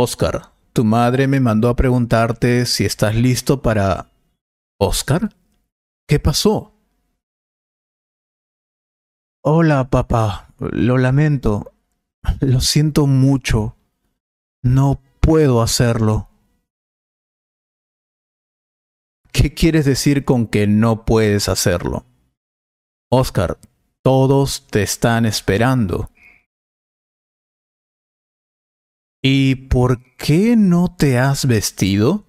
Oscar, tu madre me mandó a preguntarte si estás listo para... ¿Oscar? ¿Qué pasó? Hola, papá. Lo lamento. Lo siento mucho. No puedo hacerlo. ¿Qué quieres decir con que no puedes hacerlo? Oscar, todos te están esperando. ¿Y por qué no te has vestido?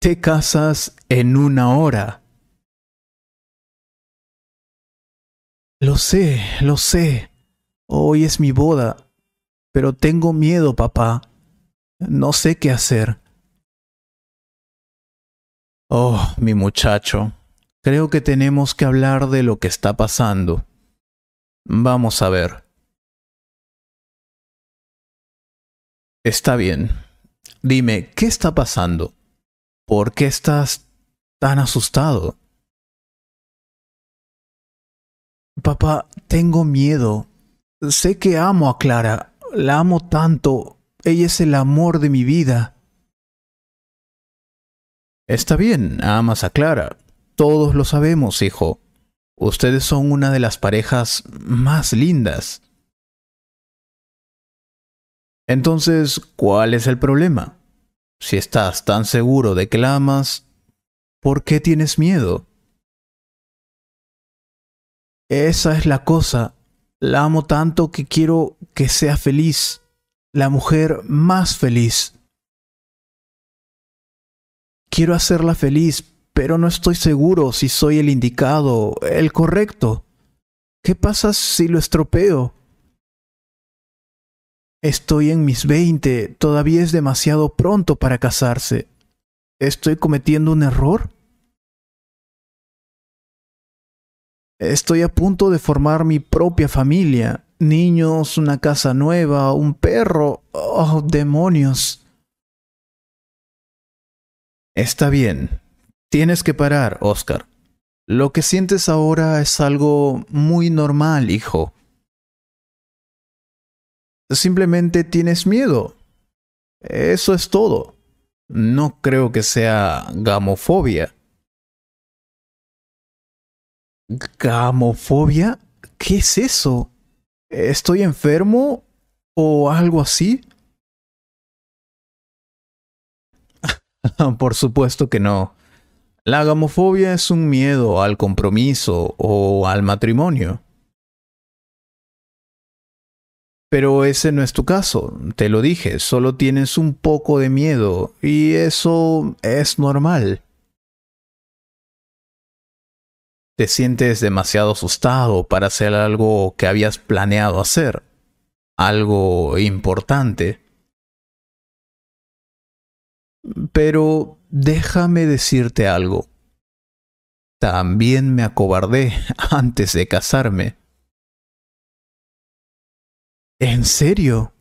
Te casas en una hora. Lo sé, lo sé. Hoy es mi boda. Pero tengo miedo, papá. No sé qué hacer. Oh, mi muchacho. Creo que tenemos que hablar de lo que está pasando. Vamos a ver. Está bien. Dime, ¿qué está pasando? ¿Por qué estás tan asustado? Papá, tengo miedo. Sé que amo a Clara. La amo tanto. Ella es el amor de mi vida. Está bien, amas a Clara. Todos lo sabemos, hijo. Ustedes son una de las parejas más lindas. Entonces, ¿cuál es el problema? Si estás tan seguro de que la amas, ¿por qué tienes miedo? Esa es la cosa. La amo tanto que quiero que sea feliz, la mujer más feliz. Quiero hacerla feliz, pero no estoy seguro si soy el indicado, el correcto. ¿Qué pasa si lo estropeo? Estoy en mis 20, todavía es demasiado pronto para casarse. ¿Estoy cometiendo un error? Estoy a punto de formar mi propia familia, niños, una casa nueva, un perro. ¡Oh, demonios! Está bien. Tienes que parar, Oscar. Lo que sientes ahora es algo muy normal, hijo. Simplemente tienes miedo. Eso es todo. No creo que sea gamofobia. ¿Gamofobia? ¿Qué es eso? ¿Estoy enfermo o algo así? Por supuesto que no. La gamofobia es un miedo al compromiso o al matrimonio. Pero ese no es tu caso, te lo dije, solo tienes un poco de miedo y eso es normal. Te sientes demasiado asustado para hacer algo que habías planeado hacer, algo importante. Pero déjame decirte algo. También me acobardé antes de casarme. ¿En serio?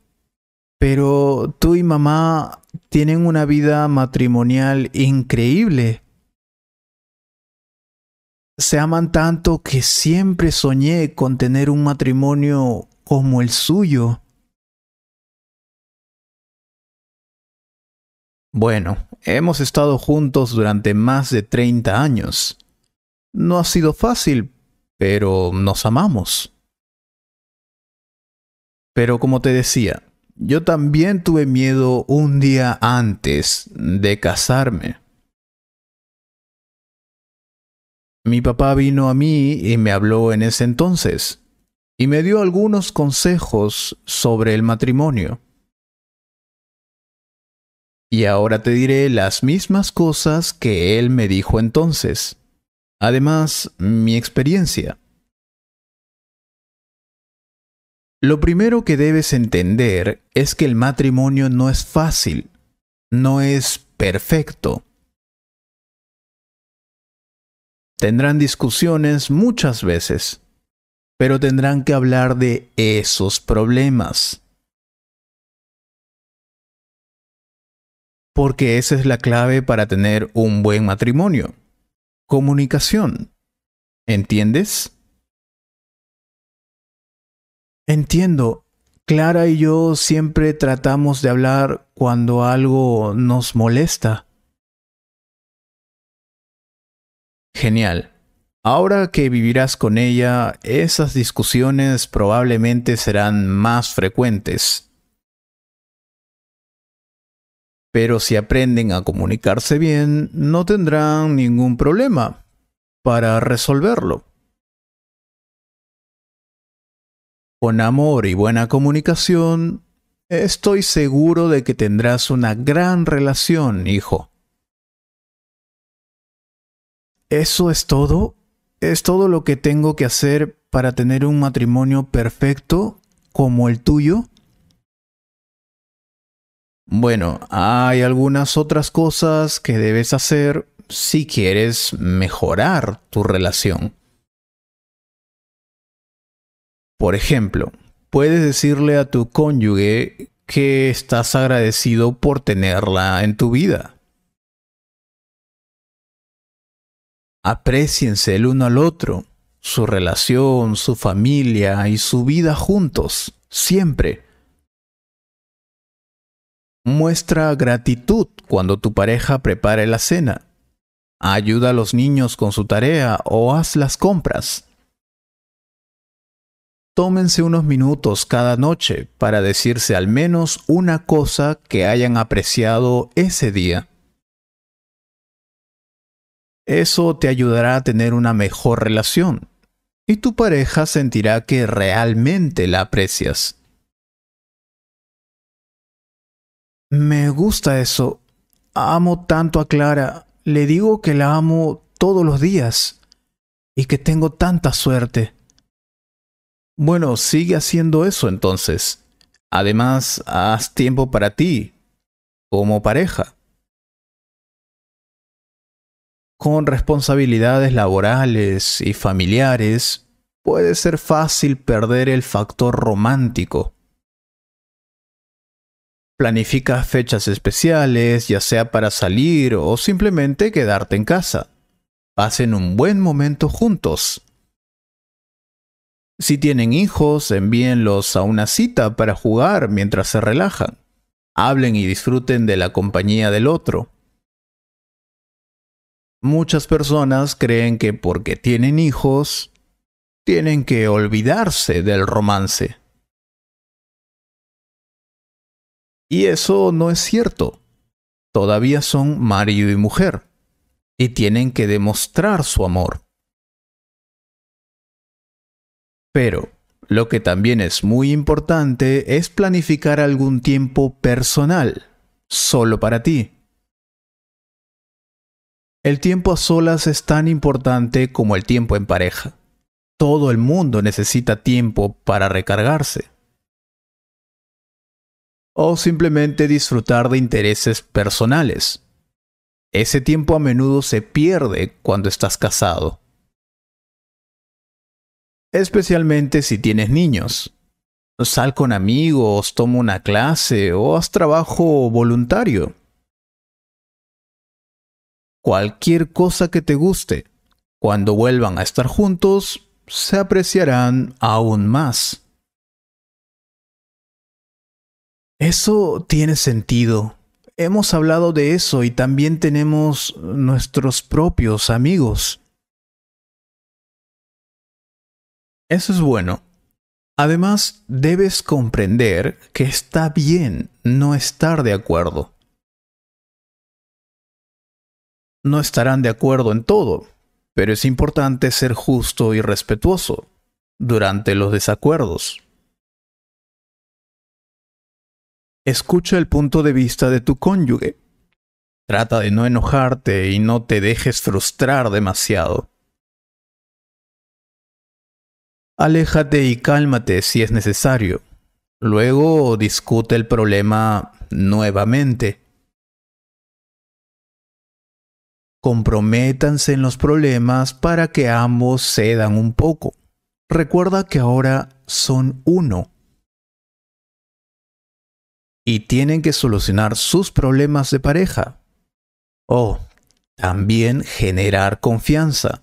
Pero tú y mamá tienen una vida matrimonial increíble. Se aman tanto que siempre soñé con tener un matrimonio como el suyo. Bueno, hemos estado juntos durante más de 30 años. No ha sido fácil, pero nos amamos. Pero como te decía, yo también tuve miedo un día antes de casarme. Mi papá vino a mí y me habló en ese entonces y me dio algunos consejos sobre el matrimonio. Y ahora te diré las mismas cosas que él me dijo entonces. Además, mi experiencia. Lo primero que debes entender es que el matrimonio no es fácil, no es perfecto. Tendrán discusiones muchas veces, pero tendrán que hablar de esos problemas. Porque esa es la clave para tener un buen matrimonio. Comunicación. ¿Entiendes? Entiendo. Clara y yo siempre tratamos de hablar cuando algo nos molesta. Genial. Ahora que vivirás con ella, esas discusiones probablemente serán más frecuentes. Pero si aprenden a comunicarse bien, no tendrán ningún problema para resolverlo. Con amor y buena comunicación, estoy seguro de que tendrás una gran relación, hijo. ¿Eso es todo? ¿Es todo lo que tengo que hacer para tener un matrimonio perfecto como el tuyo? Bueno, hay algunas otras cosas que debes hacer si quieres mejorar tu relación. Por ejemplo, puedes decirle a tu cónyuge que estás agradecido por tenerla en tu vida. Apreciense el uno al otro, su relación, su familia y su vida juntos, siempre. Muestra gratitud cuando tu pareja prepare la cena. Ayuda a los niños con su tarea o haz las compras tómense unos minutos cada noche para decirse al menos una cosa que hayan apreciado ese día. Eso te ayudará a tener una mejor relación y tu pareja sentirá que realmente la aprecias. Me gusta eso. Amo tanto a Clara. Le digo que la amo todos los días y que tengo tanta suerte. Bueno, sigue haciendo eso entonces. Además, haz tiempo para ti, como pareja. Con responsabilidades laborales y familiares, puede ser fácil perder el factor romántico. Planifica fechas especiales, ya sea para salir o simplemente quedarte en casa. Pasen un buen momento juntos. Si tienen hijos, envíenlos a una cita para jugar mientras se relajan. Hablen y disfruten de la compañía del otro. Muchas personas creen que porque tienen hijos, tienen que olvidarse del romance. Y eso no es cierto. Todavía son marido y mujer, y tienen que demostrar su amor. Pero lo que también es muy importante es planificar algún tiempo personal, solo para ti. El tiempo a solas es tan importante como el tiempo en pareja. Todo el mundo necesita tiempo para recargarse. O simplemente disfrutar de intereses personales. Ese tiempo a menudo se pierde cuando estás casado especialmente si tienes niños. Sal con amigos, toma una clase o haz trabajo voluntario. Cualquier cosa que te guste, cuando vuelvan a estar juntos, se apreciarán aún más. Eso tiene sentido. Hemos hablado de eso y también tenemos nuestros propios amigos. Eso es bueno. Además, debes comprender que está bien no estar de acuerdo. No estarán de acuerdo en todo, pero es importante ser justo y respetuoso durante los desacuerdos. Escucha el punto de vista de tu cónyuge. Trata de no enojarte y no te dejes frustrar demasiado. Aléjate y cálmate si es necesario. Luego discute el problema nuevamente. Comprométanse en los problemas para que ambos cedan un poco. Recuerda que ahora son uno. Y tienen que solucionar sus problemas de pareja. O oh, también generar confianza.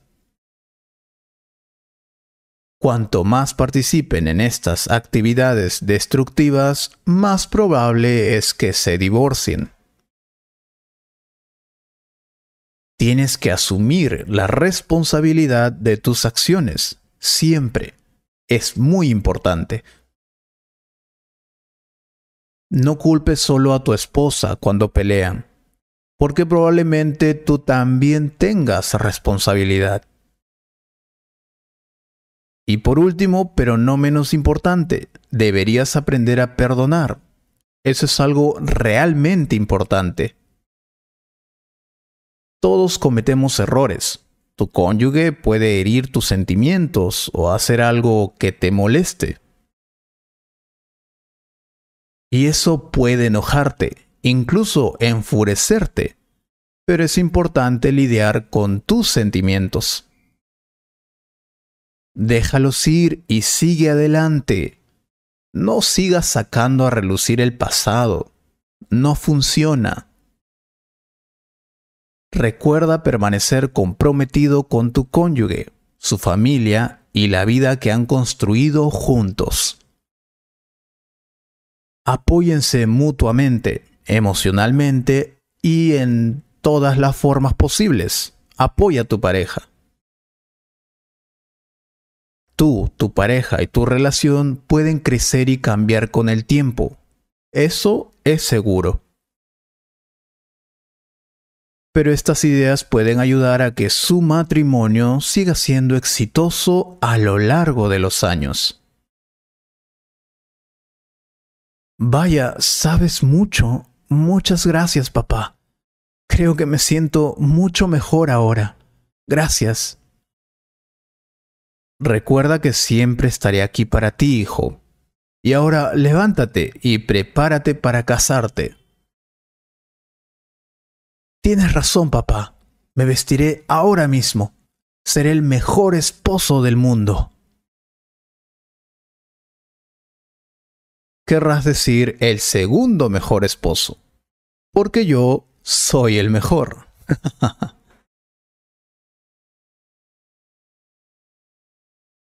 Cuanto más participen en estas actividades destructivas, más probable es que se divorcien. Tienes que asumir la responsabilidad de tus acciones, siempre. Es muy importante. No culpes solo a tu esposa cuando pelean, porque probablemente tú también tengas responsabilidad. Y por último, pero no menos importante, deberías aprender a perdonar. Eso es algo realmente importante. Todos cometemos errores. Tu cónyuge puede herir tus sentimientos o hacer algo que te moleste. Y eso puede enojarte, incluso enfurecerte. Pero es importante lidiar con tus sentimientos. Déjalos ir y sigue adelante. No sigas sacando a relucir el pasado. No funciona. Recuerda permanecer comprometido con tu cónyuge, su familia y la vida que han construido juntos. Apóyense mutuamente, emocionalmente y en todas las formas posibles. Apoya a tu pareja tú, tu pareja y tu relación pueden crecer y cambiar con el tiempo. Eso es seguro. Pero estas ideas pueden ayudar a que su matrimonio siga siendo exitoso a lo largo de los años. Vaya, sabes mucho. Muchas gracias, papá. Creo que me siento mucho mejor ahora. Gracias. Recuerda que siempre estaré aquí para ti, hijo. Y ahora levántate y prepárate para casarte. Tienes razón, papá. Me vestiré ahora mismo. Seré el mejor esposo del mundo. Querrás decir el segundo mejor esposo, porque yo soy el mejor.